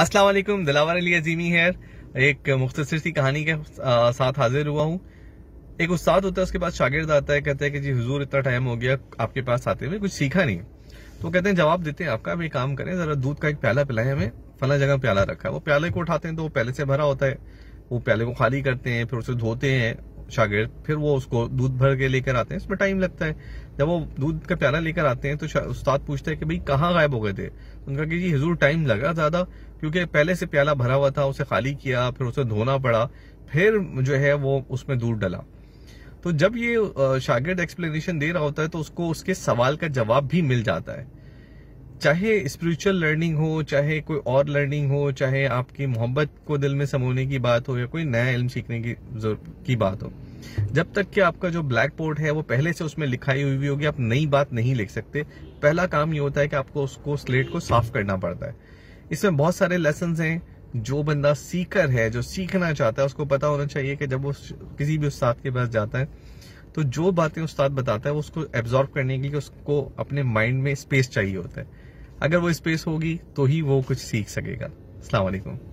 अस्सलाम वालेकुम दिलावर अली अजीमी है एक मुख्तर सी कहानी के साथ हाजिर हुआ हूँ एक उस्ताद होता है उसके पास शागिर्द आता है कहते हैं कि जी हुजूर इतना टाइम हो गया आपके पास आते हुए कुछ सीखा नहीं तो कहते हैं जवाब देते हैं आपका भी काम करें जरा दूध का एक प्याला पिलाएं हमें फला जगह प्याला रखा है वो प्याले को उठाते हैं तो वो पहले से भरा होता है वो प्याले को खाली करते हैं फिर उसे धोते हैं शागिर्द फिर वो उसको दूध भर के लेकर आते हैं इसमें टाइम लगता है जब वो दूध का प्याला लेकर आते हैं तो उस्ताद पूछता है कि भाई कहाँ गायब हो गए थे उनका कि जी हजूर टाइम लगा ज्यादा क्योंकि पहले से प्याला भरा हुआ था उसे खाली किया फिर उसे धोना पड़ा फिर जो है वो उसमें दूध डला तो जब ये शागिर्द एक्सप्लेनेशन दे रहा होता है तो उसको उसके सवाल का जवाब भी मिल जाता है चाहे स्पिरिचुअल लर्निंग हो चाहे कोई और लर्निंग हो चाहे आपकी मोहब्बत को दिल में समोने की बात हो या कोई नया इल्म सीखने की की बात हो जब तक कि आपका जो ब्लैक बोर्ड है वो पहले से उसमें लिखाई हुई होगी आप नई बात नहीं लिख सकते पहला काम ये होता है कि आपको उसको स्लेट को साफ करना पड़ता है इसमें बहुत सारे लेसन हैं जो बंदा सीकर है जो सीखना चाहता है उसको पता होना चाहिए कि जब वो किसी भी उस्ताद के पास जाता है तो जो बातें उस्ताद बताता है वो उसको एब्जॉर्व करने के लिए उसको अपने माइंड में स्पेस चाहिए होता है अगर वो स्पेस होगी तो ही वो कुछ सीख सकेगा अलैक्म